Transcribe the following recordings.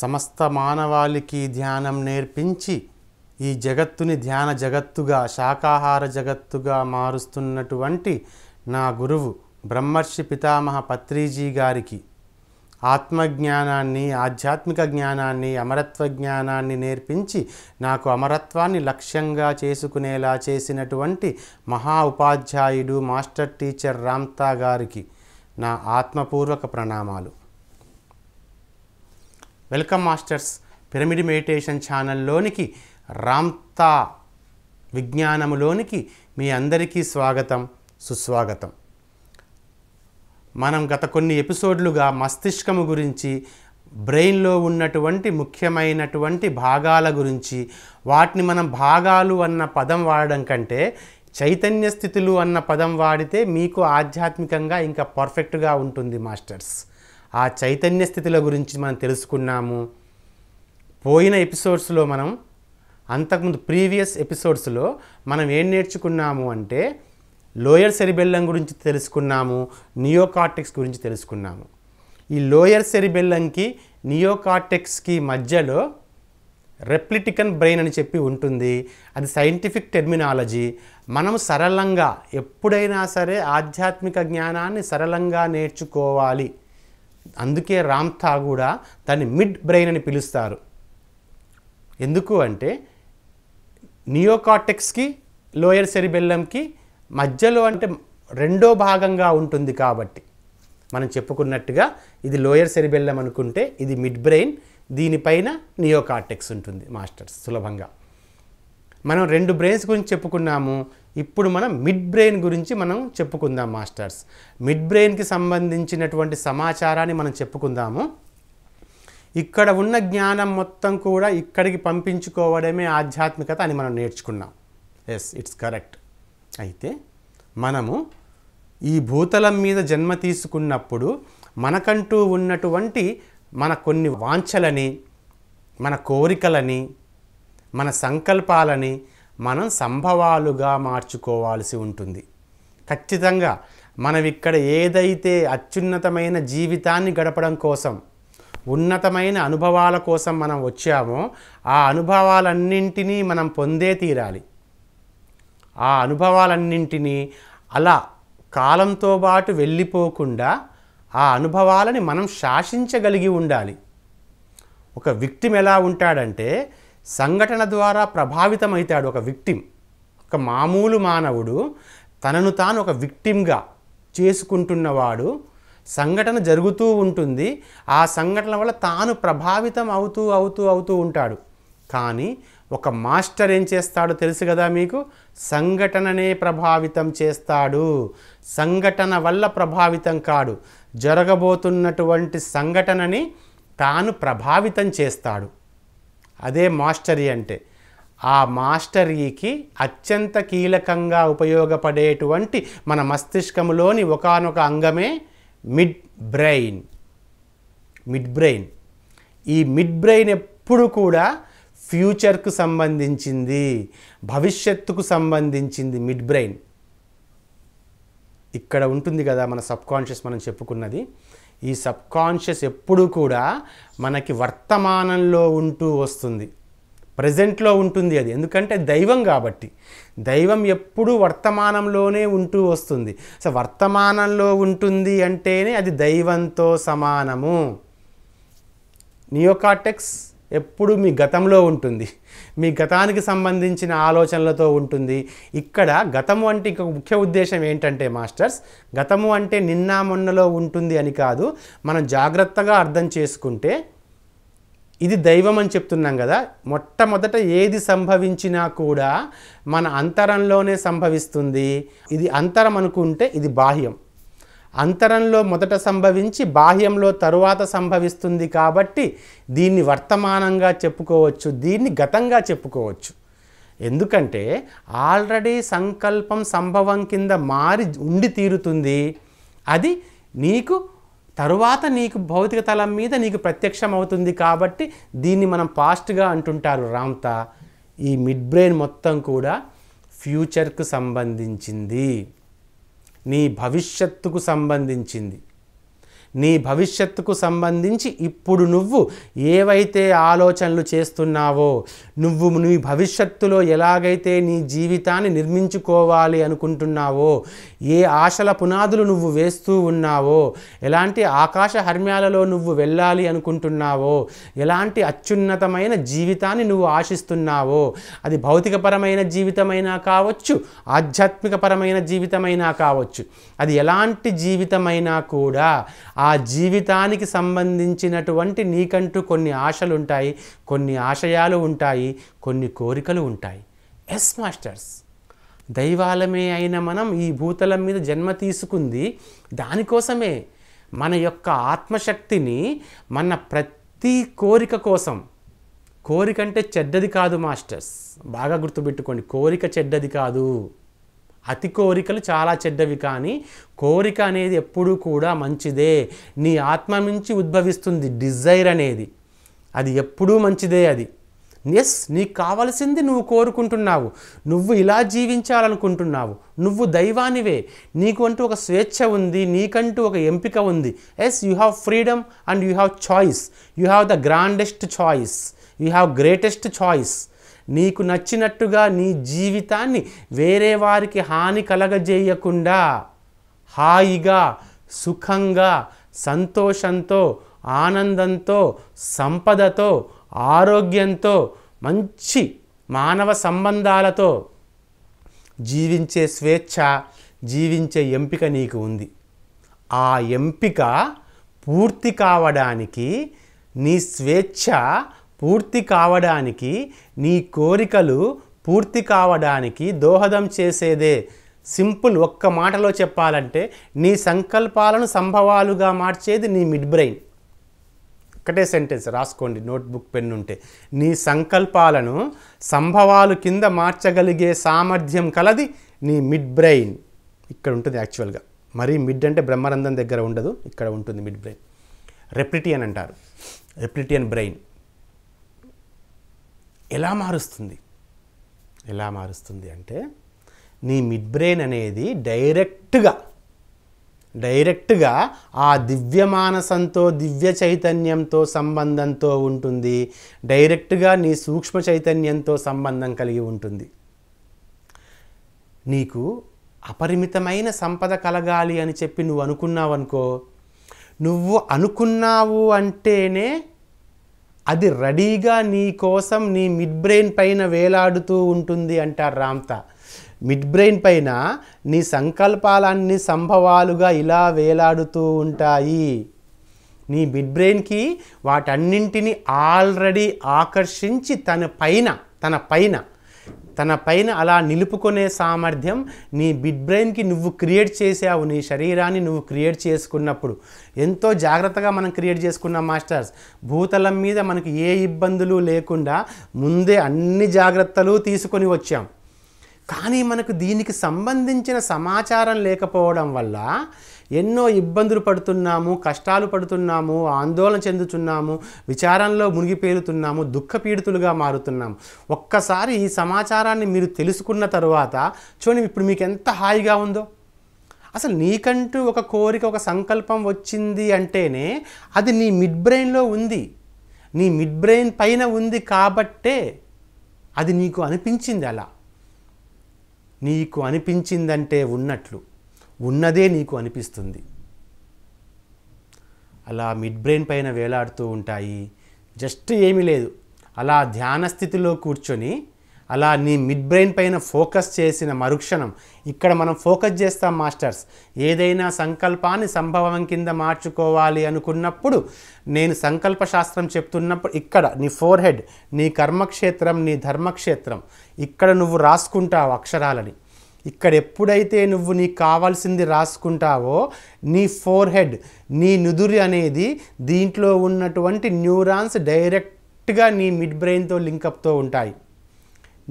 సమస్త మానవాళికి ధ్యానం నేర్పించి ఈ జగత్తుని ధ్యాన జగత్తుగా శాకాహార జగత్తుగా మారుస్తున్నటువంటి నా గురువు బ్రహ్మర్షి పితామహ పత్రిజీ గారికి ఆత్మజ్ఞానాన్ని ఆధ్యాత్మిక జ్ఞానాన్ని అమరత్వ జ్ఞానాన్ని నేర్పించి నాకు అమరత్వాన్ని లక్ష్యంగా చేసుకునేలా చేసినటువంటి మహా ఉపాధ్యాయుడు మాస్టర్ టీచర్ రామ్తా గారికి నా ఆత్మపూర్వక ప్రణామాలు వెల్కమ్ మాస్టర్స్ పిరమిడ్ మెడిటేషన్ ఛానల్లోనికి రామ్తా విజ్ఞానములోనికి మీ అందరికీ స్వాగతం సుస్వాగతం మనం గత కొన్ని ఎపిసోడ్లుగా మస్తిష్కము గురించి బ్రెయిన్లో ఉన్నటువంటి ముఖ్యమైనటువంటి భాగాల గురించి వాటిని మనం భాగాలు అన్న పదం వాడడం కంటే చైతన్య స్థితులు అన్న పదం వాడితే మీకు ఆధ్యాత్మికంగా ఇంకా పర్ఫెక్ట్గా ఉంటుంది మాస్టర్స్ ఆ చైతన్య స్థితిల గురించి మనం తెలుసుకున్నాము పోయిన ఎపిసోడ్స్లో మనం అంతకుముందు ప్రీవియస్ ఎపిసోడ్స్లో మనం ఏం నేర్చుకున్నాము అంటే లోయర్ సెరిబెల్లం గురించి తెలుసుకున్నాము నియోకార్టెక్స్ గురించి తెలుసుకున్నాము ఈ లోయర్ సెరిబెల్లంకి నియోకార్టెక్స్కి మధ్యలో రెప్లిటికన్ బ్రెయిన్ అని చెప్పి ఉంటుంది అది సైంటిఫిక్ టెర్మినాలజీ మనం సరళంగా ఎప్పుడైనా సరే ఆధ్యాత్మిక జ్ఞానాన్ని సరళంగా నేర్చుకోవాలి అందుకే రామ్ కూడా దాన్ని మిడ్ బ్రెయిన్ అని పిలుస్తారు ఎందుకు అంటే నియోకాటెక్స్కి లోయర్ సెరిబెల్లంకి మధ్యలో అంటే రెండో భాగంగా ఉంటుంది కాబట్టి మనం చెప్పుకున్నట్టుగా ఇది లోయర్ సెరిబెల్లం అనుకుంటే ఇది మిడ్ బ్రెయిన్ దీనిపైన నియోకాటెక్స్ ఉంటుంది మాస్టర్స్ సులభంగా మనం రెండు బ్రెయిన్స్ గురించి చెప్పుకున్నాము ఇప్పుడు మనం మిడ్ బ్రెయిన్ గురించి మనం చెప్పుకుందాం మాస్టర్స్ మిడ్ బ్రెయిన్కి సంబంధించినటువంటి సమాచారాన్ని మనం చెప్పుకుందాము ఇక్కడ ఉన్న జ్ఞానం మొత్తం కూడా ఇక్కడికి పంపించుకోవడమే ఆధ్యాత్మికత అని మనం నేర్చుకున్నాం ఎస్ ఇట్స్ కరెక్ట్ అయితే మనము ఈ భూతలం మీద జన్మ తీసుకున్నప్పుడు మనకంటూ ఉన్నటువంటి మన కొన్ని వాంఛలని మన కోరికలని మన సంకల్పాలని మనం సంభవాలుగా మార్చుకోవాల్సి ఉంటుంది ఖచ్చితంగా మనం ఇక్కడ ఏదైతే అత్యున్నతమైన జీవితాన్ని గడపడం కోసం ఉన్నతమైన అనుభవాల కోసం మనం వచ్చామో ఆ అనుభవాలన్నింటినీ మనం పొందే తీరాలి ఆ అనుభవాలన్నింటినీ అలా కాలంతో పాటు వెళ్ళిపోకుండా ఆ అనుభవాలని మనం శాసించగలిగి ఉండాలి ఒక విక్టిమ్ ఎలా ఉంటాడంటే సంఘటన ద్వారా ప్రభావితమవుతాడు ఒక విక్టిమ్ ఒక మామూలు మానవుడు తనను తాను ఒక విక్టిమ్గా చేసుకుంటున్నవాడు సంఘటన జరుగుతూ ఉంటుంది ఆ సంఘటన వల్ల తాను ప్రభావితం అవుతూ అవుతూ అవుతూ ఉంటాడు కానీ ఒక మాస్టర్ ఏం చేస్తాడో తెలుసు కదా మీకు సంఘటననే ప్రభావితం చేస్తాడు సంఘటన వల్ల ప్రభావితం కాడు జరగబోతున్నటువంటి సంఘటనని తాను ప్రభావితం చేస్తాడు అదే మాస్టరీ అంటే ఆ మాస్టరీకి అత్యంత కీలకంగా ఉపయోగపడేటువంటి మన మస్తిష్కంలోని ఒకనొక అంగమే మిడ్ బ్రెయిన్ మిడ్ బ్రెయిన్ ఈ మిడ్ బ్రెయిన్ ఎప్పుడు కూడా ఫ్యూచర్కు సంబంధించింది భవిష్యత్తుకు సంబంధించింది మిడ్ బ్రెయిన్ ఇక్కడ ఉంటుంది కదా మన సబ్కాన్షియస్ మనం చెప్పుకున్నది ఈ సబ్ కాన్షియస్ ఎప్పుడు కూడా మనకి వర్తమానంలో ఉంటూ వస్తుంది ప్రజెంట్లో ఉంటుంది అది ఎందుకంటే దైవం కాబట్టి దైవం ఎప్పుడూ వర్తమానంలోనే ఉంటూ వస్తుంది సో వర్తమానంలో ఉంటుంది అంటేనే అది దైవంతో సమానము నియోకాటెక్స్ ఎప్పుడు మీ గతంలో ఉంటుంది మీ గతానికి సంబంధించిన ఆలోచనలతో ఉంటుంది ఇక్కడ గతము అంటే ఇంకొక ముఖ్య ఉద్దేశం ఏంటంటే మాస్టర్స్ గతము అంటే నిన్న మొన్నలో ఉంటుంది అని కాదు మనం జాగ్రత్తగా అర్థం చేసుకుంటే ఇది దైవం అని చెప్తున్నాం కదా మొట్టమొదట ఏది సంభవించినా కూడా మన అంతరంలోనే సంభవిస్తుంది ఇది అంతరం అనుకుంటే ఇది బాహ్యం అంతరంలో మొదట సంభవించి బాహ్యంలో తరువాత సంభవిస్తుంది కాబట్టి దీన్ని వర్తమానంగా చెప్పుకోవచ్చు దీన్ని గతంగా చెప్పుకోవచ్చు ఎందుకంటే ఆల్రెడీ సంకల్పం సంభవం కింద మారి ఉండి తీరుతుంది అది నీకు తరువాత నీకు భౌతిక తలం మీద నీకు ప్రత్యక్షం అవుతుంది కాబట్టి దీన్ని మనం పాస్ట్గా అంటుంటారు రామ్తా ఈ మిడ్ బ్రెయిన్ మొత్తం కూడా ఫ్యూచర్కు సంబంధించింది నీ భవిష్యత్తుకు సంబంధించింది నీ భవిష్యత్తుకు సంబంధించి ఇప్పుడు నువ్వు ఏవైతే ఆలోచనలు చేస్తున్నావో నువ్వు నీ భవిష్యత్తులో ఎలాగైతే నీ జీవితాన్ని నిర్మించుకోవాలి అనుకుంటున్నావో ఏ ఆశల పునాదులు నువ్వు వేస్తూ ఉన్నావో ఎలాంటి ఆకాశ హర్మ్యాలలో నువ్వు వెళ్ళాలి అనుకుంటున్నావో ఎలాంటి అత్యున్నతమైన జీవితాన్ని నువ్వు ఆశిస్తున్నావో అది భౌతికపరమైన జీవితమైనా కావచ్చు ఆధ్యాత్మికపరమైన జీవితమైనా కావచ్చు అది ఎలాంటి జీవితమైనా కూడా ఆ జీవితానికి సంబంధించినటువంటి నీకంటూ కొన్ని ఆశలు ఉంటాయి కొన్ని ఆశయాలు ఉంటాయి కొన్ని కోరికలు ఉంటాయి ఎస్ మాస్టర్స్ దైవాలమే అయిన మనం ఈ భూతలం మీద జన్మ తీసుకుంది దానికోసమే మన యొక్క ఆత్మశక్తిని మన ప్రతి కోరిక కోసం కోరిక అంటే చెడ్డది కాదు మాస్టర్స్ బాగా గుర్తుపెట్టుకోండి కోరిక చెడ్డది కాదు అతి కోరికలు చాలా చెడ్డవి కానీ కోరిక అనేది ఎప్పుడూ కూడా మంచిదే నీ ఆత్మ నుంచి ఉద్భవిస్తుంది డిజైర్ అనేది అది ఎప్పుడూ మంచిదే అది ఎస్ నీకు కావలసింది నువ్వు కోరుకుంటున్నావు నువ్వు ఇలా జీవించాలనుకుంటున్నావు నువ్వు దైవానివే నీకు అంటూ ఒక స్వేచ్ఛ ఉంది నీకంటూ ఒక ఎంపిక ఉంది yes you have freedom and you have choice you have the grandest choice you have greatest choice నీకు నచ్చినట్టుగా నీ జీవితాన్ని వేరే వారికి హాని కలగజేయకుండా హాయిగా సుఖంగా సంతోషంతో ఆనందంతో సంపదతో ఆరోగ్యంతో మంచి మానవ సంబంధాలతో జీవించే స్వేచ్ఛ జీవించే ఎంపిక నీకు ఉంది ఆ ఎంపిక పూర్తి కావడానికి నీ స్వేచ్ఛ పూర్తి కావడానికి నీ కోరికలు పూర్తి కావడానికి దోహదం చేసేదే సింపుల్ ఒక్క మాటలో చెప్పాలంటే నీ సంకల్పాలను సంభవాలుగా మార్చేది నీ మిడ్ బ్రెయిన్ ఒక్కటే సెంటెన్స్ రాసుకోండి నోట్బుక్ పెన్ ఉంటే నీ సంకల్పాలను సంభవాలు కింద మార్చగలిగే సామర్థ్యం కలది నీ మిడ్ బ్రెయిన్ ఇక్కడ ఉంటుంది యాక్చువల్గా మరీ మిడ్ అంటే బ్రహ్మరంధం దగ్గర ఉండదు ఇక్కడ ఉంటుంది మిడ్ బ్రెయిన్ రెప్లిటియన్ అంటారు రెప్లిటియన్ బ్రెయిన్ ఎలా మారుస్తుంది ఎలా మారుస్తుంది అంటే నీ మిడ్ బ్రెయిన్ అనేది డైరెక్ట్గా డైరెక్ట్గా ఆ దివ్యమానసంతో దివ్య చైతన్యంతో సంబంధంతో ఉంటుంది డైరెక్ట్గా నీ సూక్ష్మ చైతన్యంతో సంబంధం కలిగి ఉంటుంది నీకు అపరిమితమైన సంపద కలగాలి అని చెప్పి నువ్వు అనుకున్నావనుకో నువ్వు అనుకున్నావు అంటేనే అది రెడీగా నీ కోసం నీ మిడ్ బ్రెయిన్ పైన వేలాడుతూ ఉంటుంది అంటారు రామ్త మిడ్ బ్రెయిన్ పైన నీ సంకల్పాలన్నీ సంభవాలుగా ఇలా వేలాడుతూ ఉంటాయి నీ మిడ్ బ్రెయిన్కి వాటన్నింటినీ ఆల్రెడీ ఆకర్షించి తన పైన తన పైన తన పైన అలా నిలుపుకునే సామర్థ్యం నీ బిడ్ బ్రెయిన్కి నువ్వు క్రియేట్ చేసావు నీ శరీరాన్ని నువ్వు క్రియేట్ చేసుకున్నప్పుడు ఎంతో జాగ్రత్తగా మనం క్రియేట్ చేసుకున్న మాస్టర్స్ భూతలం మీద మనకి ఏ ఇబ్బందులు లేకుండా ముందే అన్ని జాగ్రత్తలు తీసుకొని వచ్చాం కానీ మనకు దీనికి సంబంధించిన సమాచారం లేకపోవడం వల్ల ఎన్నో ఇబ్బందులు పడుతున్నాము కష్టాలు పడుతున్నాము ఆందోళన చెందుతున్నాము విచారంలో మునిగిపేరుతున్నాము దుఃఖపీడితులుగా మారుతున్నాము ఒక్కసారి ఈ సమాచారాన్ని మీరు తెలుసుకున్న తర్వాత చూడండి ఇప్పుడు మీకు ఎంత హాయిగా ఉందో అసలు నీకంటూ ఒక కోరిక ఒక సంకల్పం వచ్చింది అంటేనే అది నీ మిడ్ బ్రెయిన్లో ఉంది నీ మిడ్ బ్రెయిన్ పైన ఉంది కాబట్టే అది నీకు అనిపించింది అలా నీకు అనిపించిందంటే ఉన్నట్లు ఉన్నదే నీకు అనిపిస్తుంది అలా మిడ్ బ్రెయిన్ పైన వేలాడుతూ ఉంటాయి జస్ట్ ఏమీ లేదు అలా ధ్యాన స్థితిలో కూర్చొని అలా నీ మిడ్ బ్రెయిన్ పైన ఫోకస్ చేసిన మరుక్షణం ఇక్కడ మనం ఫోకస్ చేస్తాం మాస్టర్స్ ఏదైనా సంకల్పాన్ని సంభవం కింద మార్చుకోవాలి అనుకున్నప్పుడు నేను సంకల్ప శాస్త్రం చెప్తున్నప్పుడు ఇక్కడ నీ ఫోర్ హెడ్ నీ కర్మక్షేత్రం నీ ధర్మక్షేత్రం ఇక్కడ నువ్వు రాసుకుంటావు అక్షరాలని ఇక్కడ ఎప్పుడైతే నువ్వు నీకు కావాల్సింది రాసుకుంటావో నీ ఫోర్ హెడ్ నీ నుదురు అనేది దీంట్లో ఉన్నటువంటి న్యూరాన్స్ డైరెక్ట్గా నీ మిడ్ బ్రెయిన్తో లింకప్తో ఉంటాయి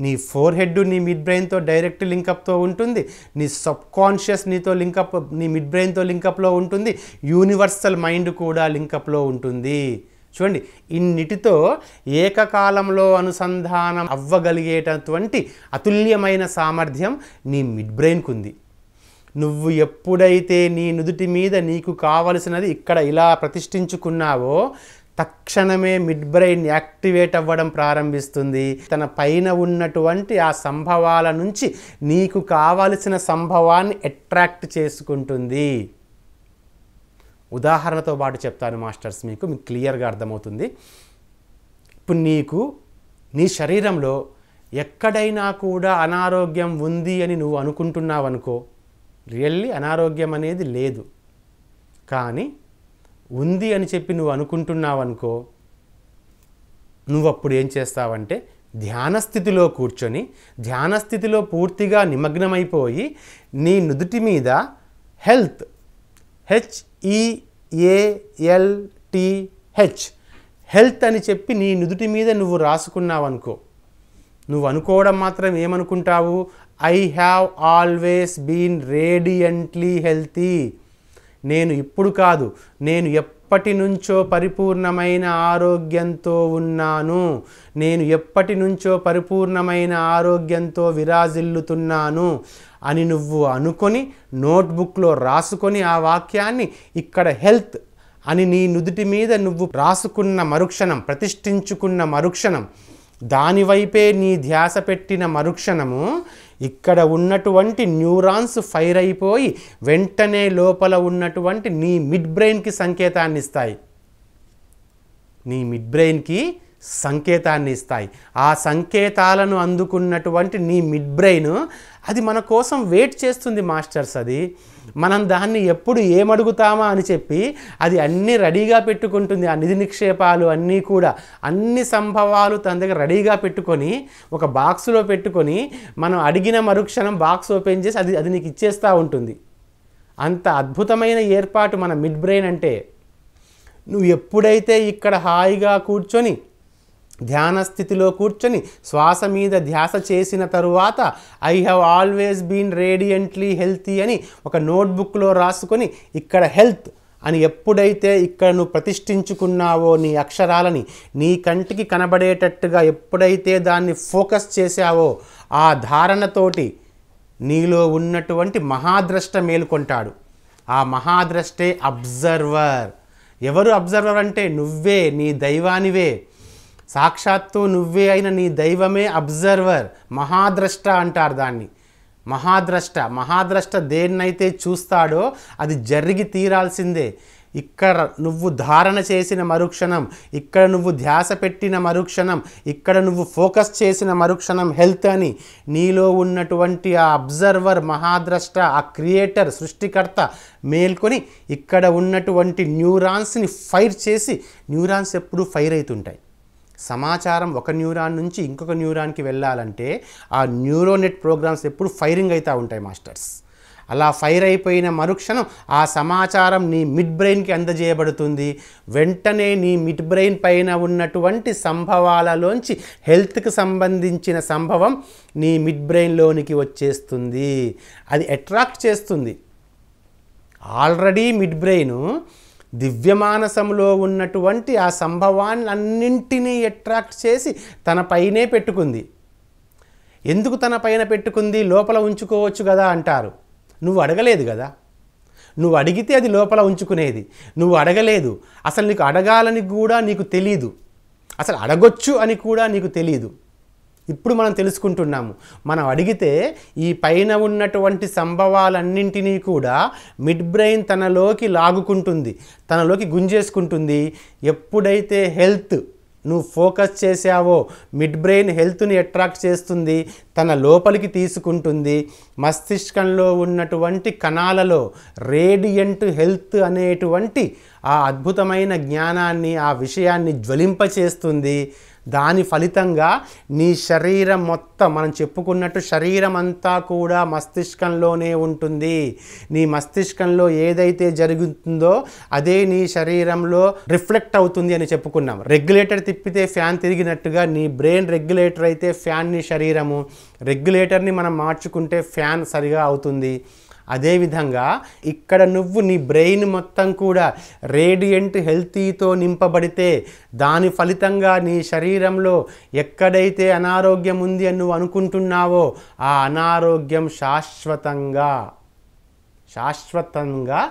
నీ ఫోర్ హెడ్ నీ మిడ్ బ్రెయిన్తో డైరెక్ట్ లింకప్తో ఉంటుంది నీ సబ్కాన్షియస్ నీతో లింకప్ నీ మిడ్ బ్రెయిన్తో లింకప్లో ఉంటుంది యూనివర్సల్ మైండ్ కూడా లింకప్లో ఉంటుంది చూడండి ఇన్నిటితో ఏకకాలంలో అనుసంధానం అవ్వగలిగేటటువంటి అతుల్యమైన సామర్థ్యం నీ మిడ్ బ్రెయిన్కు ఉంది నువ్వు ఎప్పుడైతే నీ నుదుటి మీద నీకు కావలసినది ఇక్కడ ఇలా ప్రతిష్ఠించుకున్నావో తక్షణమే మిడ్ బ్రెయిన్ యాక్టివేట్ అవ్వడం ప్రారంభిస్తుంది తన పైన ఉన్నటువంటి ఆ సంభవాల నుంచి నీకు కావలసిన సంభవాన్ని అట్రాక్ట్ చేసుకుంటుంది ఉదాహరణతో పాటు చెప్తాను మాస్టర్స్ మీకు మీకు క్లియర్గా అర్థమవుతుంది ఇప్పుడు నీకు నీ శరీరంలో ఎక్కడైనా కూడా అనారోగ్యం ఉంది అని నువ్వు అనుకుంటున్నావు అనుకో రియల్లీ అనారోగ్యం అనేది లేదు కానీ ఉంది అని చెప్పి నువ్వు అనుకుంటున్నావు అనుకో నువ్వు అప్పుడు ఏం చేస్తావంటే ధ్యానస్థితిలో కూర్చొని ధ్యానస్థితిలో పూర్తిగా నిమగ్నమైపోయి నీ నుదుటి మీద హెల్త్ హెచ్ఈఏఎల్టీహెచ్ హెల్త్ e అని చెప్పి నీ నుదుటి మీద నువ్వు రాసుకున్నావు అనుకో నువ్వు అనుకోవడం మాత్రం ఏమనుకుంటావు I have always been radiantly healthy నేను ఇప్పుడు కాదు నేను ఎప్పటి నుంచో పరిపూర్ణమైన ఆరోగ్యంతో ఉన్నాను నేను ఎప్పటి నుంచో పరిపూర్ణమైన ఆరోగ్యంతో విరాజిల్లుతున్నాను అని నువ్వు అనుకొని నోట్బుక్లో రాసుకొని ఆ వాక్యాన్ని ఇక్కడ హెల్త్ అని నీ నుదుటి మీద నువ్వు రాసుకున్న మరుక్షణం ప్రతిష్ఠించుకున్న మరుక్షణం దానివైపే నీ ధ్యాస పెట్టిన మరుక్షణము ఇక్కడ ఉన్నటువంటి న్యూరాన్స్ ఫైర్ అయిపోయి వెంటనే లోపల ఉన్నటువంటి నీ మిడ్ బ్రెయిన్కి సంకేతాన్ని ఇస్తాయి నీ మిడ్ బ్రెయిన్కి సంకేతాన్ని ఇస్తాయి ఆ సంకేతాలను అందుకున్నటువంటి నీ మిడ్ బ్రెయిన్ అది మన కోసం వెయిట్ చేస్తుంది మాస్టర్స్ అది మనం దాన్ని ఎప్పుడు ఏమడుగుతామా అని చెప్పి అది అన్నీ రెడీగా పెట్టుకుంటుంది ఆ నిధి నిక్షేపాలు అన్నీ కూడా అన్ని సంభవాలు తన దగ్గర రెడీగా పెట్టుకొని ఒక బాక్స్లో పెట్టుకొని మనం అడిగిన మరుక్షణం బాక్స్ ఓపెన్ చేసి అది అది నీకు ఇచ్చేస్తూ ఉంటుంది అంత అద్భుతమైన ఏర్పాటు మన మిడ్ బ్రెయిన్ అంటే నువ్వు ఎప్పుడైతే ఇక్కడ హాయిగా కూర్చొని ధ్యాన స్థితిలో కూర్చొని శ్వాస మీద ధ్యాస చేసిన తరువాత I have always been radiantly healthy అని ఒక నోట్బుక్లో రాసుకొని ఇక్కడ హెల్త్ అని ఎప్పుడైతే ఇక్కడ నువ్వు ప్రతిష్ఠించుకున్నావో నీ అక్షరాలని నీ కంటికి కనబడేటట్టుగా ఎప్పుడైతే దాన్ని ఫోకస్ చేశావో ఆ ధారణతోటి నీలో ఉన్నటువంటి మహాద్రష్ట మేలుకొంటాడు ఆ మహాద్రష్టే అబ్జర్వర్ ఎవరు అబ్జర్వర్ అంటే నువ్వే నీ దైవానివే సాక్షాత్తు నువ్వే అయిన నీ దైవమే అబ్జర్వర్ మహాద్రష్ట అంటారు దాన్ని మహాద్రష్ట మహాద్రష్ట దేన్నైతే చూస్తాడో అది జరిగి తీరాల్సిందే ఇక్కడ నువ్వు ధారణ చేసిన మరుక్షణం ఇక్కడ నువ్వు ధ్యాస పెట్టిన మరుక్షణం ఇక్కడ నువ్వు ఫోకస్ చేసిన మరుక్షణం హెల్త్ అని నీలో ఉన్నటువంటి ఆ అబ్జర్వర్ మహాద్రష్ట ఆ క్రియేటర్ సృష్టికర్త మేల్కొని ఇక్కడ ఉన్నటువంటి న్యూరాన్స్ని ఫైర్ చేసి న్యూరాన్స్ ఎప్పుడూ ఫైర్ అవుతుంటాయి సమాచారం ఒక న్యూరాన్ నుంచి ఇంకొక న్యూరాన్కి వెళ్ళాలంటే ఆ న్యూరోనెట్ ప్రోగ్రామ్స్ ఎప్పుడు ఫైరింగ్ అవుతూ ఉంటాయి మాస్టర్స్ అలా ఫైర్ అయిపోయిన మరుక్షణం ఆ సమాచారం నీ మిడ్ బ్రెయిన్కి అందజేయబడుతుంది వెంటనే నీ మిడ్ బ్రెయిన్ పైన ఉన్నటువంటి సంభవాలలోంచి హెల్త్కి సంబంధించిన సంభవం నీ మిడ్ బ్రెయిన్లోనికి వచ్చేస్తుంది అది అట్రాక్ట్ చేస్తుంది ఆల్రెడీ మిడ్ బ్రెయిన్ దివ్యమానసంలో ఉన్నటువంటి ఆ సంభవాన్ని అన్నింటినీ అట్రాక్ట్ చేసి తన పైనే పెట్టుకుంది ఎందుకు తన పైన పెట్టుకుంది లోపల ఉంచుకోవచ్చు కదా అంటారు నువ్వు అడగలేదు కదా నువ్వు అడిగితే అది లోపల ఉంచుకునేది నువ్వు అడగలేదు అసలు నీకు అడగాలని కూడా నీకు తెలీదు అసలు అడగొచ్చు అని కూడా నీకు తెలీదు ఇప్పుడు మనం తెలుసుకుంటున్నాము మనం అడిగితే ఈ పైన ఉన్నటువంటి సంభవాలన్నింటినీ కూడా మిడ్ బ్రెయిన్ తనలోకి లాగుకుంటుంది తనలోకి గుంజేసుకుంటుంది ఎప్పుడైతే హెల్త్ నువ్వు ఫోకస్ చేసావో మిడ్ బ్రెయిన్ హెల్త్ని అట్రాక్ట్ చేస్తుంది తన లోపలికి తీసుకుంటుంది మస్తిష్కంలో ఉన్నటువంటి కణాలలో రేడియంట్ హెల్త్ అనేటువంటి ఆ అద్భుతమైన జ్ఞానాన్ని ఆ విషయాన్ని జ్వలింపచేస్తుంది దాని ఫలితంగా నీ శరీరం మొత్తం మనం చెప్పుకున్నట్టు శరీరం అంతా కూడా మస్తిష్కంలోనే ఉంటుంది నీ మస్తిష్కంలో ఏదైతే జరుగుతుందో అదే నీ శరీరంలో రిఫ్లెక్ట్ అవుతుంది అని చెప్పుకున్నాం రెగ్యులేటర్ తిప్పితే ఫ్యాన్ తిరిగినట్టుగా నీ బ్రెయిన్ రెగ్యులేటర్ అయితే ఫ్యాన్ నీ శరీరము రెగ్యులేటర్ని మనం మార్చుకుంటే ఫ్యాన్ సరిగా అవుతుంది అదేవిధంగా ఇక్కడ నువ్వు నీ బ్రెయిన్ మొత్తం కూడా రేడియంట్ హెల్తీతో నింపబడితే దాని ఫలితంగా నీ శరీరంలో ఎక్కడైతే అనారోగ్యం ఉంది అని నువ్వు అనుకుంటున్నావో ఆ అనారోగ్యం శాశ్వతంగా శాశ్వతంగా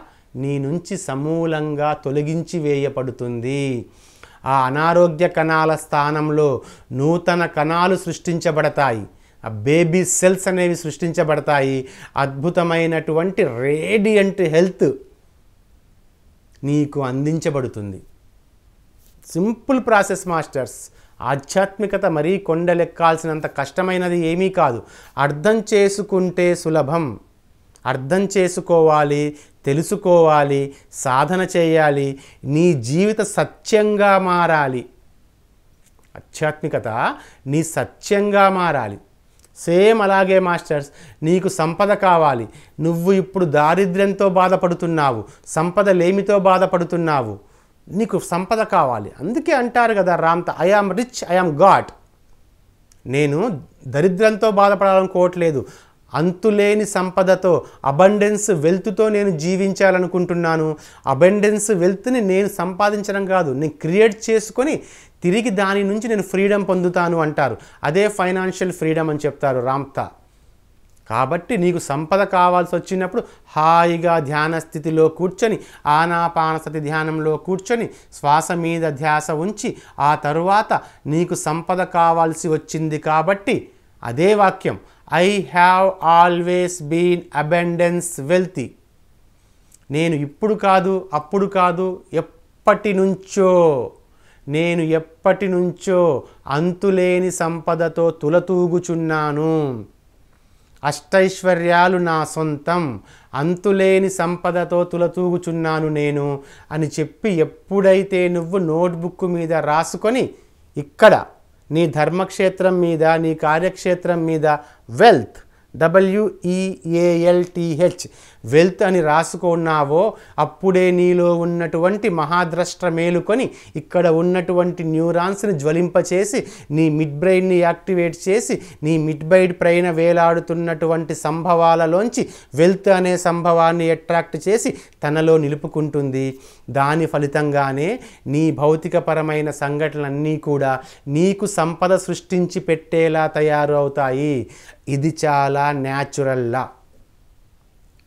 నీ నుంచి సమూలంగా తొలగించి వేయబడుతుంది ఆ అనారోగ్య కణాల స్థానంలో నూతన కణాలు సృష్టించబడతాయి బేబీ సెల్స్ అనేవి సృష్టించబడతాయి అద్భుతమైనటువంటి రేడియంట్ హెల్త్ నీకు అందించబడుతుంది సింపుల్ ప్రాసెస్ మాస్టర్స్ ఆధ్యాత్మికత మరీ కొండలెక్కాల్సినంత కష్టమైనది ఏమీ కాదు అర్థం చేసుకుంటే సులభం అర్థం చేసుకోవాలి తెలుసుకోవాలి సాధన చేయాలి నీ జీవిత సత్యంగా మారాలి ఆధ్యాత్మికత నీ సత్యంగా మారాలి సేమ్ అలాగే మాస్టర్స్ నీకు సంపద కావాలి నువ్వు ఇప్పుడు దారిద్ర్యంతో బాధపడుతున్నావు సంపద లేమితో బాధపడుతున్నావు నీకు సంపద కావాలి అందుకే అంటారు కదా Ramtha I am rich I am God నేను దరిద్రంతో బాధపడాలనుకోవట్లేదు అంతులేని సంపదతో అబండెన్స్ వెల్త్తో నేను జీవించాలనుకుంటున్నాను అబండెన్స్ వెల్త్ని నేను సంపాదించడం కాదు నేను క్రియేట్ చేసుకొని తిరిగి దాని నుంచి నేను ఫ్రీడమ్ పొందుతాను అంటారు అదే ఫైనాన్షియల్ ఫ్రీడమ్ అని చెప్తారు రామ్తా కాబట్టి నీకు సంపద కావాల్సి వచ్చినప్పుడు హాయిగా ధ్యాన స్థితిలో కూర్చొని ఆనాపానసతి ధ్యానంలో కూర్చొని శ్వాస మీద ధ్యాస ఉంచి ఆ తరువాత నీకు సంపద కావాల్సి వచ్చింది కాబట్టి అదే వాక్యం I have always been abundance wealthy నేను ఇప్పుడు కాదు అప్పుడు కాదు ఎప్పటి నుంచో నేను ఎప్పటి నుంచో అంతులేని సంపదతో తులతూగుచున్నాను అష్టైశ్వర్యాలు నా సొంతం అంతులేని సంపదతో తులతూగుచున్నాను నేను అని చెప్పి ఎప్పుడైతే నువ్వు నోట్బుక్ మీద రాసుకొని ఇక్కడ నీ ధర్మక్షేత్రం మీద నీ కార్యక్షేత్రం మీద వెల్త్ డబ్ల్యూఈఏఎల్టీహెచ్ వెల్త్ అని రాసుకున్నావో అప్పుడే నీలో ఉన్నటువంటి మహాద్రష్ట మేలుకొని ఇక్కడ ఉన్నటువంటి న్యూరాన్స్ని జ్వలింపచేసి నీ మిడ్ బ్రెయిన్ని యాక్టివేట్ చేసి నీ మిడ్ బ్రెయిన్ ప్రైన వేలాడుతున్నటువంటి సంభవాలలోంచి వెల్త్ అనే సంభవాన్ని అట్రాక్ట్ చేసి తనలో నిలుపుకుంటుంది దాని ఫలితంగానే నీ భౌతికపరమైన సంఘటనలన్నీ కూడా నీకు సంపద సృష్టించి పెట్టేలా తయారు అవుతాయి ఇది చాలా న్యాచురల్లా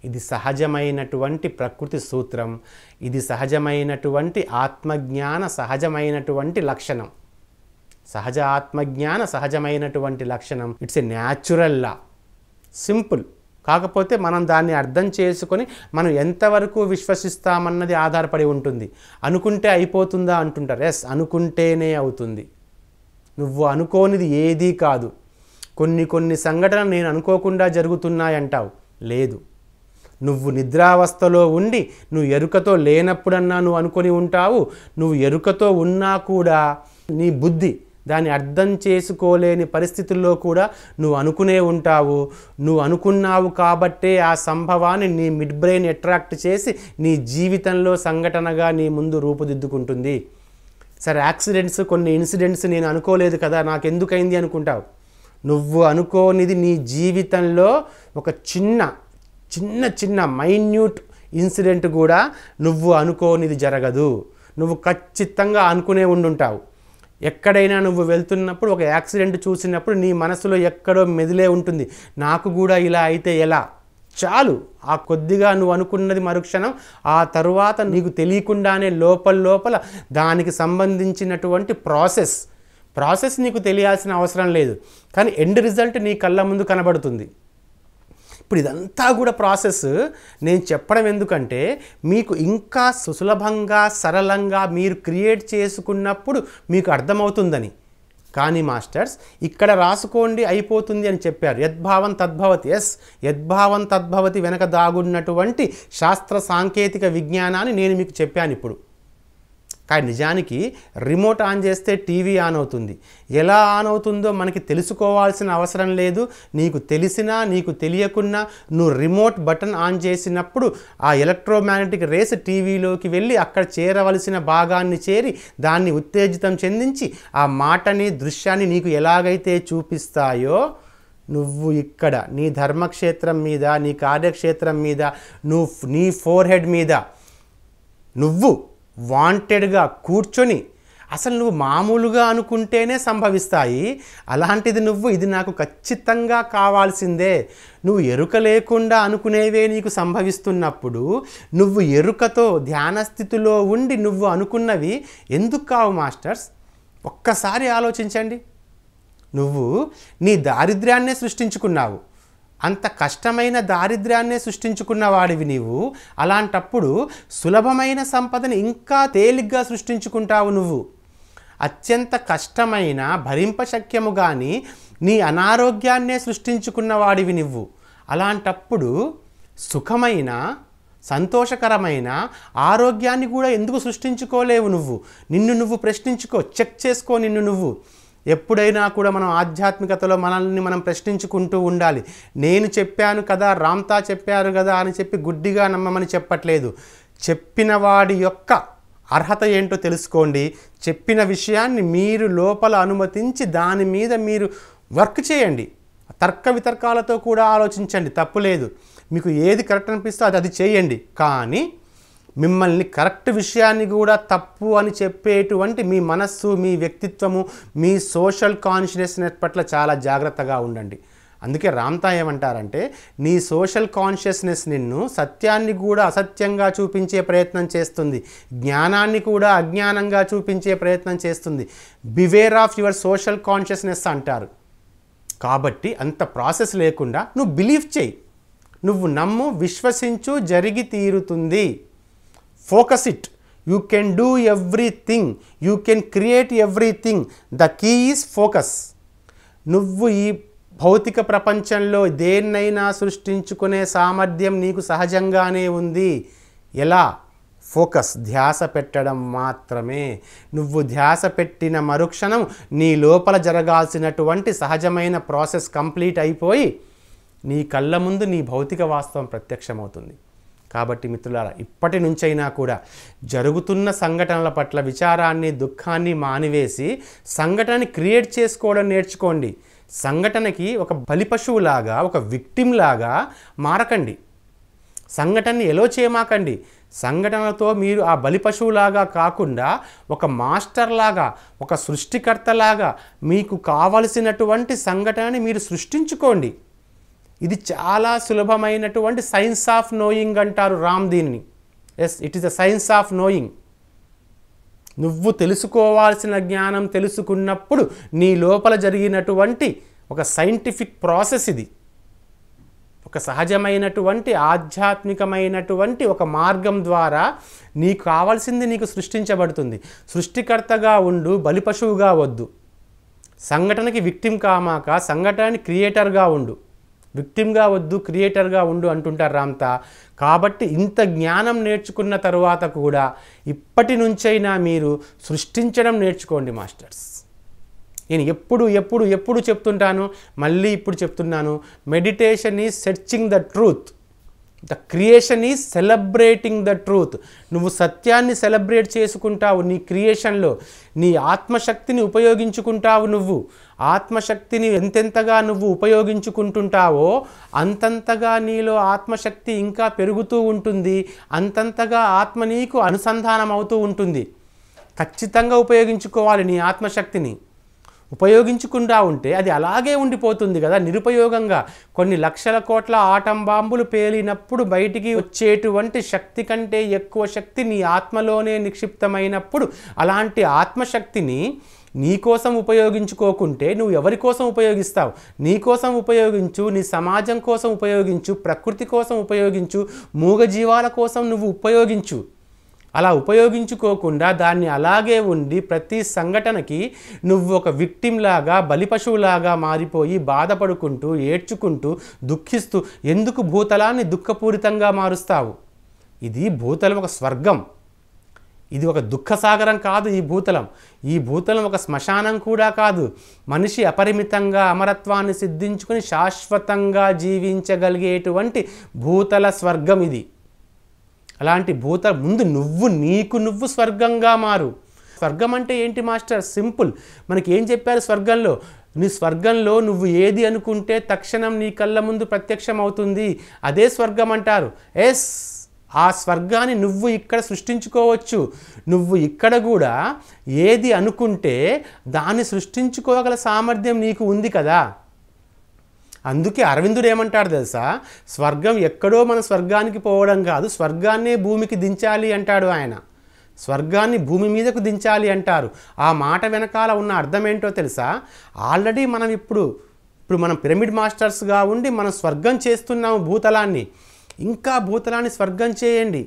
ఇది సహజమైనటువంటి ప్రకృతి సూత్రం ఇది సహజమైనటువంటి ఆత్మజ్ఞాన సహజమైనటువంటి లక్షణం సహజ ఆత్మజ్ఞాన సహజమైనటువంటి లక్షణం it's a natural law simple కాకపోతే మనం దాన్ని అర్థం చేసుకొని మనం ఎంతవరకు విశ్వసిస్తామన్నది ఆధారపడి ఉంటుంది అనుకుంటే అయిపోతుందా అంటుంటారు ఎస్ అనుకుంటేనే అవుతుంది నువ్వు అనుకోనిది ఏదీ కాదు కొన్ని కొన్ని సంఘటనలు నేను అనుకోకుండా జరుగుతున్నాయంటావు లేదు నువ్వు నిద్రావస్థలో ఉండి నువ్వు ఎరుకతో లేనప్పుడన్నా నువ్వు అనుకొని ఉంటావు నువ్వు ఎరుకతో ఉన్నా కూడా నీ బుద్ధి దాన్ని అర్థం చేసుకోలేని పరిస్థితుల్లో కూడా నువ్వు అనుకునే ఉంటావు నువ్వు అనుకున్నావు కాబట్టే ఆ సంభవాన్ని నీ మిడ్ బ్రెయిన్ అట్రాక్ట్ చేసి నీ జీవితంలో సంఘటనగా నీ ముందు రూపుదిద్దుకుంటుంది సరే యాక్సిడెంట్స్ కొన్ని ఇన్సిడెంట్స్ నేను అనుకోలేదు కదా నాకు ఎందుకైంది అనుకుంటావు నువ్వు అనుకోనిది నీ జీవితంలో ఒక చిన్న చిన్న చిన్న మైన్యూట్ ఇన్సిడెంట్ కూడా నువ్వు అనుకోనిది జరగదు నువ్వు ఖచ్చితంగా అనుకునే ఉండుంటావు ఎక్కడైనా నువ్వు వెళ్తున్నప్పుడు ఒక యాక్సిడెంట్ చూసినప్పుడు నీ మనసులో ఎక్కడో మెదిలే ఉంటుంది నాకు కూడా ఇలా అయితే ఎలా చాలు ఆ కొద్దిగా నువ్వు అనుకున్నది మరుక్షణం ఆ తరువాత నీకు తెలియకుండానే లోపల లోపల దానికి సంబంధించినటువంటి ప్రాసెస్ ప్రాసెస్ నీకు తెలియాల్సిన అవసరం లేదు కానీ ఎండ్ రిజల్ట్ నీ కళ్ళ ముందు కనబడుతుంది ఇప్పుడు ఇదంతా కూడా ప్రాసెస్ నేను చెప్పడం ఎందుకంటే మీకు ఇంకా సుసులభంగా సరళంగా మీరు క్రియేట్ చేసుకున్నప్పుడు మీకు అర్థమవుతుందని కానీ మాస్టర్స్ ఇక్కడ రాసుకోండి అయిపోతుంది అని చెప్పారు యద్భావం తద్భవతి ఎస్ యద్భావం తద్భవతి వెనక దాగున్నటువంటి శాస్త్ర సాంకేతిక విజ్ఞానాన్ని నేను మీకు చెప్పాను ఇప్పుడు కానీ నిజానికి రిమోట్ ఆన్ చేస్తే టీవీ ఆన్ అవుతుంది ఎలా ఆన్ అవుతుందో మనకి తెలుసుకోవాల్సిన అవసరం లేదు నీకు తెలిసినా నీకు తెలియకున్నా నువ్వు రిమోట్ బటన్ ఆన్ చేసినప్పుడు ఆ ఎలక్ట్రోమాగ్నెటిక్ రేస్ టీవీలోకి వెళ్ళి అక్కడ చేరవలసిన భాగాన్ని చేరి దాన్ని ఉత్తేజితం చెందించి ఆ మాటని దృశ్యాన్ని నీకు ఎలాగైతే చూపిస్తాయో నువ్వు ఇక్కడ నీ ధర్మక్షేత్రం మీద నీ కార్యక్షేత్రం మీద నువ్వు నీ ఫోర్ హెడ్ మీద నువ్వు వాంటెడ్గా కూర్చొని అసలు నువ్వు మామూలుగా అనుకుంటేనే సంభవిస్తాయి అలాంటిది నువ్వు ఇది నాకు ఖచ్చితంగా కావాల్సిందే నువ్వు ఎరుక లేకుండా అనుకునేవే నీకు సంభవిస్తున్నప్పుడు నువ్వు ఎరుకతో ధ్యానస్థితిలో ఉండి నువ్వు అనుకున్నవి ఎందుకు కావు మాస్టర్స్ ఒక్కసారి ఆలోచించండి నువ్వు నీ దారిద్ర్యాన్నే సృష్టించుకున్నావు అంత కష్టమైన దారిద్ర్యాన్నే సృష్టించుకున్న వాడివి నీవు అలాంటప్పుడు సులభమైన సంపదను ఇంకా తేలిగ్గా సృష్టించుకుంటావు నువ్వు అత్యంత కష్టమైన భరింపశక్యము కానీ నీ అనారోగ్యాన్నే సృష్టించుకున్న వాడివి నువ్వు అలాంటప్పుడు సుఖమైన సంతోషకరమైన ఆరోగ్యాన్ని కూడా ఎందుకు సృష్టించుకోలేవు నువ్వు నిన్ను నువ్వు ప్రశ్నించుకో చెక్ చేసుకో నిన్ను నువ్వు ఎప్పుడైనా కూడా మనం ఆధ్యాత్మికతలో మనల్ని మనం ప్రశ్నించుకుంటూ ఉండాలి నేను చెప్పాను కదా రామ్తా చెప్పారు కదా అని చెప్పి గుడ్డిగా నమ్మమని చెప్పట్లేదు చెప్పిన వాడి యొక్క అర్హత ఏంటో తెలుసుకోండి చెప్పిన విషయాన్ని మీరు లోపల అనుమతించి దాని మీద మీరు వర్క్ చేయండి తర్క వితర్కాలతో కూడా ఆలోచించండి తప్పులేదు మీకు ఏది కరెక్ట్ అనిపిస్తే అది అది చేయండి కానీ మిమ్మల్ని కరెక్ట్ విషయాన్ని కూడా తప్పు అని చెప్పేటువంటి మీ మనస్సు మీ వ్యక్తిత్వము మీ సోషల్ కాన్షియస్నెస్ పట్ల చాలా జాగ్రత్తగా ఉండండి అందుకే రామ్తా ఏమంటారంటే నీ సోషల్ కాన్షియస్నెస్ నిన్ను సత్యాన్ని కూడా అసత్యంగా చూపించే ప్రయత్నం చేస్తుంది జ్ఞానాన్ని కూడా అజ్ఞానంగా చూపించే ప్రయత్నం చేస్తుంది beware of your social consciousness అంటారు కాబట్టి అంత ప్రాసెస్ లేకుండా నువ్వు బిలీవ్ చేయి నువ్వు నమ్ము విశ్వసించు జరిగి తీరుతుంది focus it you can do everything you can create everything the key is focus నువ్వు ఈ భౌతిక ప్రపంచంలో దేన్నైనా సృష్టించుకునే సామర్థ్యం నీకు సహజంగానే ఉంది ఎలా ఫోకస్ ధ్యాస పెట్టడం మాత్రమే నువ్వు ధ్యాస పెట్టిన మరుక్షణం నీ లోపల జరగాల్సినటువంటి సహజమైన ప్రాసెస్ కంప్లీట్ అయిపోయి నీ కళ్ళ ముందు నీ భౌతిక వాస్తవం ప్రత్యక్షమవుతుంది కాబట్టి మిత్రులారా ఇప్పటి నుంచైనా కూడా జరుగుతున్న సంఘటనల పట్ల విచారాన్ని దుఃఖాన్ని మానివేసి సంఘటనని క్రియేట్ చేసుకోవడం నేర్చుకోండి సంఘటనకి ఒక బలిపశువులాగా ఒక లాగా మారకండి సంఘటనని ఎలో చేయమాకండి సంఘటనలతో మీరు ఆ బలిపశువులాగా కాకుండా ఒక మాస్టర్లాగా ఒక సృష్టికర్తలాగా మీకు కావలసినటువంటి సంఘటనని మీరు సృష్టించుకోండి ఇది చాలా సులభమైనటువంటి సైన్స్ ఆఫ్ నోయింగ్ అంటారు రామ్ దీన్ని yes it is the science of knowing నువ్వు తెలుసుకోవాల్సిన జ్ఞానం తెలుసుకున్నప్పుడు నీ లోపల జరిగినటువంటి ఒక సైంటిఫిక్ ప్రాసెస్ ఇది ఒక సహజమైనటువంటి ఆధ్యాత్మికమైనటువంటి ఒక మార్గం ద్వారా నీకు కావాల్సింది నీకు సృష్టించబడుతుంది సృష్టికర్తగా ఉండు బలిపశువుగా వద్దు సంఘటనకి విక్టిం కామాక సంఘటనని క్రియేటర్గా ఉండు విక్టిమ్గా వద్దు క్రియేటర్గా ఉండు అంటుంటారు రామ్తా కాబట్టి ఇంత జ్ఞానం నేర్చుకున్న తరువాత కూడా ఇప్పటి నుంచైనా మీరు సృష్టించడం నేర్చుకోండి మాస్టర్స్ నేను ఎప్పుడు ఎప్పుడు ఎప్పుడు చెప్తుంటాను మళ్ళీ ఇప్పుడు చెప్తున్నాను meditation is searching the truth the creation is celebrating the truth నువ్వు సత్యాన్ని సెలబ్రేట్ చేసుకుంటావు నీ క్రియేషన్లో నీ ఆత్మశక్తిని ఉపయోగించుకుంటావు నువ్వు ఆత్మశక్తిని ఎంతెంతగా నువ్వు ఉపయోగించుకుంటుంటావో అంతంతగా నీలో ఆత్మశక్తి ఇంకా పెరుగుతూ ఉంటుంది అంతంతగా ఆత్మ నీకు అనుసంధానం అవుతూ ఉంటుంది ఖచ్చితంగా ఉపయోగించుకోవాలి నీ ఆత్మశక్తిని ఉపయోగించకుండా ఉంటే అది అలాగే ఉండిపోతుంది కదా నిరుపయోగంగా కొన్ని లక్షల కోట్ల ఆటం బాంబులు పేలినప్పుడు బయటికి వచ్చేటువంటి శక్తి కంటే ఎక్కువ శక్తి నీ ఆత్మలోనే నిక్షిప్తమైనప్పుడు అలాంటి ఆత్మశక్తిని నీకోసం ఉపయోగించుకోకుంటే నువ్వు ఎవరి కోసం ఉపయోగిస్తావు నీకోసం ఉపయోగించు నీ సమాజం కోసం ఉపయోగించు ప్రకృతి కోసం ఉపయోగించు మూగజీవాల కోసం నువ్వు ఉపయోగించు అలా ఉపయోగించుకోకుండా దాన్ని అలాగే ఉండి ప్రతి సంఘటనకి నువ్వు ఒక బలి బలిపశువులాగా మారిపోయి బాధపడుకుంటూ ఏడ్చుకుంటూ దుఃఖిస్తూ ఎందుకు భూతలాన్ని దుఃఖపూరితంగా మారుస్తావు ఇది భూతలం ఒక స్వర్గం ఇది ఒక దుఃఖసాగరం కాదు ఈ భూతలం ఈ భూతలం ఒక శ్మశానం కూడా కాదు మనిషి అపరిమితంగా అమరత్వాన్ని సిద్ధించుకుని శాశ్వతంగా జీవించగలిగేటువంటి భూతల స్వర్గం ఇది అలాంటి భూత ముందు నువ్వు నీకు నువ్వు స్వర్గంగా మారు స్వర్గం అంటే ఏంటి మాస్టర్ సింపుల్ మనకి ఏం చెప్పారు స్వర్గంలో నీ స్వర్గంలో నువ్వు ఏది అనుకుంటే తక్షణం నీ కళ్ళ ముందు ప్రత్యక్షం అవుతుంది అదే స్వర్గం అంటారు ఎస్ ఆ స్వర్గాన్ని నువ్వు ఇక్కడ సృష్టించుకోవచ్చు నువ్వు ఇక్కడ కూడా ఏది అనుకుంటే దాన్ని సృష్టించుకోగల సామర్థ్యం నీకు ఉంది కదా అందుకే అరవిందుడు ఏమంటాడు తెలుసా స్వర్గం ఎక్కడో మన స్వర్గానికి పోవడం కాదు స్వర్గాన్నే భూమికి దించాలి అంటాడు ఆయన స్వర్గాన్ని భూమి మీదకు దించాలి అంటారు ఆ మాట వెనకాల ఉన్న అర్థం ఏంటో తెలుసా ఆల్రెడీ మనం ఇప్పుడు ఇప్పుడు మనం పిరమిడ్ మాస్టర్స్గా ఉండి మనం స్వర్గం చేస్తున్నాము భూతలాన్ని ఇంకా భూతలాన్ని స్వర్గం చేయండి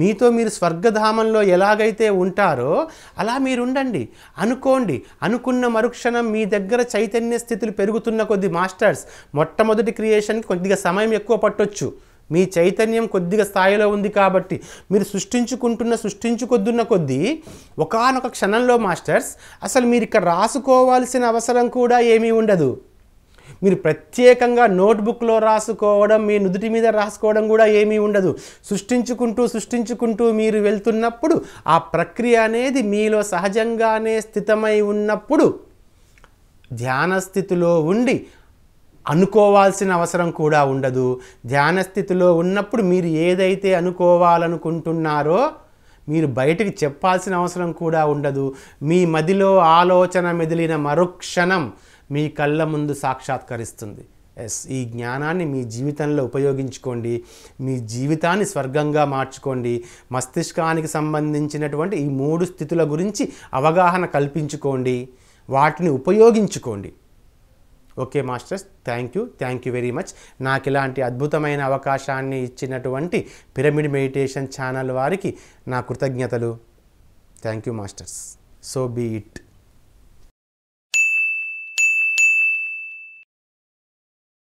మీతో మీరు స్వర్గధామంలో ఎలాగైతే ఉంటారో అలా మీరుండండి అనుకోండి అనుకున్న మరుక్షణం మీ దగ్గర చైతన్య స్థితులు పెరుగుతున్న కొద్ది మాస్టర్స్ మొట్టమొదటి క్రియేషన్కి కొద్దిగా సమయం ఎక్కువ పట్టొచ్చు మీ చైతన్యం కొద్దిగా స్థాయిలో ఉంది కాబట్టి మీరు సృష్టించుకుంటున్న సృష్టించుకొద్దున్న కొద్దీ ఒకనొక క్షణంలో మాస్టర్స్ అసలు మీరు ఇక్కడ రాసుకోవాల్సిన అవసరం కూడా ఏమీ ఉండదు మీరు ప్రత్యేకంగా నోట్బుక్లో రాసుకోవడం మీ నుదుటి మీద రాసుకోవడం కూడా ఏమీ ఉండదు సృష్టించుకుంటూ సృష్టించుకుంటూ మీరు వెళ్తున్నప్పుడు ఆ ప్రక్రియ అనేది మీలో సహజంగానే స్థితమై ఉన్నప్పుడు ధ్యానస్థితిలో ఉండి అనుకోవాల్సిన అవసరం కూడా ఉండదు ధ్యానస్థితిలో ఉన్నప్పుడు మీరు ఏదైతే అనుకోవాలనుకుంటున్నారో మీరు బయటికి చెప్పాల్సిన అవసరం కూడా ఉండదు మీ మదిలో ఆలోచన మెదిలిన మరుక్షణం మీ కళ్ళ ముందు సాక్షాత్కరిస్తుంది ఎస్ ఈ జ్ఞానాన్ని మీ జీవితంలో ఉపయోగించుకోండి మీ జీవితాన్ని స్వర్గంగా మార్చుకోండి మస్తిష్కానికి సంబంధించినటువంటి ఈ మూడు స్థితుల గురించి అవగాహన కల్పించుకోండి వాటిని ఉపయోగించుకోండి okay masters thank you thank you very much నాకు ఇలాంటి అద్భుతమైన అవకాశాన్ని ఇచ్చినటువంటి పిరమిడ్ మెడిటేషన్ ఛానల్ వారికి నా కృతజ్ఞతలు thank you masters so be it